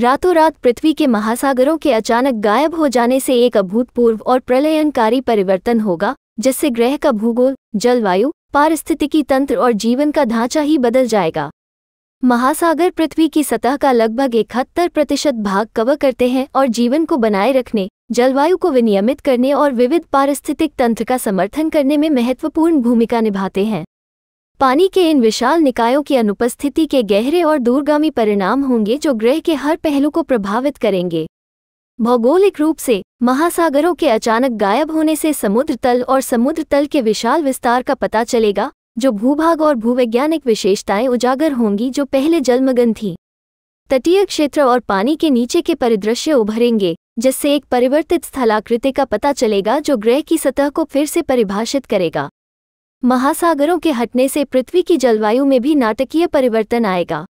रातों रात पृथ्वी के महासागरों के अचानक गायब हो जाने से एक अभूतपूर्व और प्रलयनकारी परिवर्तन होगा जिससे ग्रह का भूगोल जलवायु पारिस्थितिकी तंत्र और जीवन का ढांचा ही बदल जाएगा महासागर पृथ्वी की सतह का लगभग इकहत्तर प्रतिशत भाग कवर करते हैं और जीवन को बनाए रखने जलवायु को विनियमित करने और विविध पारिस्थितिक तंत्र का समर्थन करने में महत्वपूर्ण भूमिका निभाते हैं पानी के इन विशाल निकायों की अनुपस्थिति के गहरे और दूरगामी परिणाम होंगे जो ग्रह के हर पहलू को प्रभावित करेंगे भौगोलिक रूप से महासागरों के अचानक गायब होने से समुद्र तल और समुद्र तल के विशाल विस्तार का पता चलेगा जो भूभाग और भूवैज्ञानिक विशेषताएं उजागर होंगी जो पहले जलमगन थीं तटीय क्षेत्र और पानी के नीचे के परिदृश्य उभरेंगे जिससे एक परिवर्तित स्थलाकृति का पता चलेगा जो ग्रह की सतह को फिर से परिभाषित करेगा महासागरों के हटने से पृथ्वी की जलवायु में भी नाटकीय परिवर्तन आएगा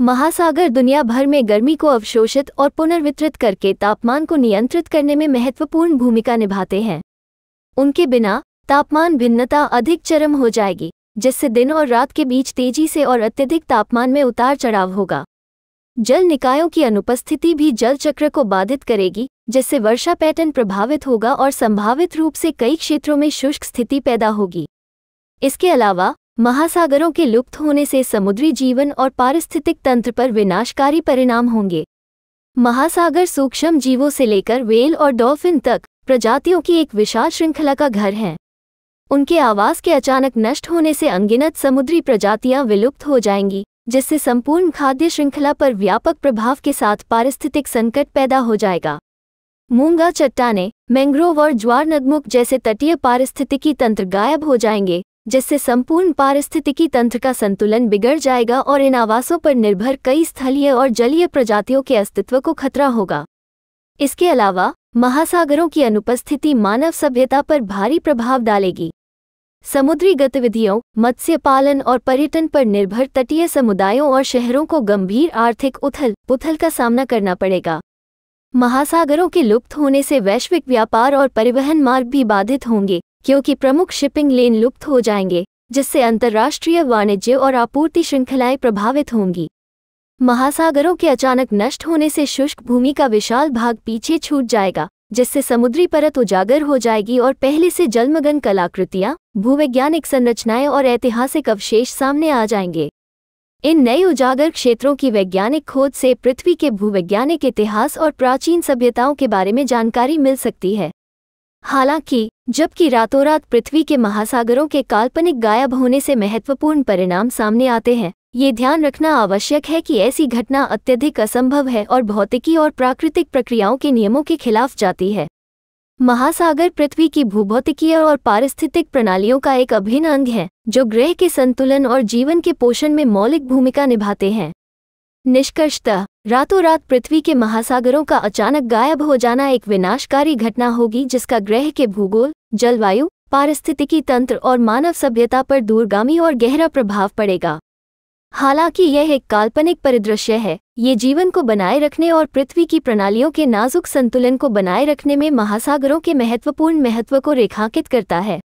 महासागर दुनिया भर में गर्मी को अवशोषित और पुनर्वितरित करके तापमान को नियंत्रित करने में महत्वपूर्ण भूमिका निभाते हैं उनके बिना तापमान भिन्नता अधिक चरम हो जाएगी जिससे दिन और रात के बीच तेजी से और अत्यधिक तापमान में उतार चढ़ाव होगा जल निकायों की अनुपस्थिति भी जल चक्र को बाधित करेगी जिससे वर्षा पैटर्न प्रभावित होगा और संभावित रूप से कई क्षेत्रों में शुष्क स्थिति पैदा होगी इसके अलावा महासागरों के लुप्त होने से समुद्री जीवन और पारिस्थितिक तंत्र पर विनाशकारी परिणाम होंगे महासागर सूक्ष्म जीवों से लेकर वेल और डॉल्फिन तक प्रजातियों की एक विशाल श्रृंखला का घर है उनके आवास के अचानक नष्ट होने से अंगिनत समुद्री प्रजातियां विलुप्त हो जाएंगी जिससे संपूर्ण खाद्य श्रृंखला पर व्यापक प्रभाव के साथ पारिस्थितिक संकट पैदा हो जाएगा मूंगा चट्टाने मैंग्रोव और ज्वार नदमुख जैसे तटीय पारिस्थितिकी तंत्र गायब हो जाएंगे जिससे संपूर्ण पारिस्थितिकी तंत्र का संतुलन बिगड़ जाएगा और इन आवासों पर निर्भर कई स्थलीय और जलीय प्रजातियों के अस्तित्व को खतरा होगा इसके अलावा महासागरों की अनुपस्थिति मानव सभ्यता पर भारी प्रभाव डालेगी समुद्री गतिविधियों मत्स्य पालन और पर्यटन पर निर्भर तटीय समुदायों और शहरों को गंभीर आर्थिक उथल पुथल का सामना करना पड़ेगा महासागरों के लुप्त होने से वैश्विक व्यापार और परिवहन मार्ग भी बाधित होंगे क्योंकि प्रमुख शिपिंग लेन लुप्त हो जाएंगे जिससे अंतर्राष्ट्रीय वाणिज्य और आपूर्ति श्रृंखलाएं प्रभावित होंगी महासागरों के अचानक नष्ट होने से शुष्क भूमि का विशाल भाग पीछे छूट जाएगा जिससे समुद्री परत उजागर हो जाएगी और पहले से जलमगन कलाकृतियां भूवैज्ञानिक संरचनाएं और ऐतिहासिक अवशेष सामने आ जाएंगे इन नए उजागर क्षेत्रों की वैज्ञानिक खोज से पृथ्वी के भूवैज्ञानिक इतिहास और प्राचीन सभ्यताओं के बारे में जानकारी मिल सकती है हालांकि जबकि रातों रात पृथ्वी के महासागरों के काल्पनिक गायब होने से महत्वपूर्ण परिणाम सामने आते हैं ये ध्यान रखना आवश्यक है कि ऐसी घटना अत्यधिक असंभव है और भौतिकी और प्राकृतिक प्रक्रियाओं के नियमों के खिलाफ जाती है महासागर पृथ्वी की भूभौतिकीय और पारिस्थितिक प्रणालियों का एक अभिन्न अंग है जो ग्रह के संतुलन और जीवन के पोषण में मौलिक भूमिका निभाते हैं निष्कर्षतः रातों रात पृथ्वी के महासागरों का अचानक गायब हो जाना एक विनाशकारी घटना होगी जिसका ग्रह के भूगोल जलवायु पारिस्थितिकी तंत्र और मानव सभ्यता पर दूरगामी और गहरा प्रभाव पड़ेगा हालांकि यह एक काल्पनिक परिदृश्य है ये जीवन को बनाए रखने और पृथ्वी की प्रणालियों के नाजुक संतुलन को बनाए रखने में महासागरों के महत्वपूर्ण महत्व को रेखांकित करता है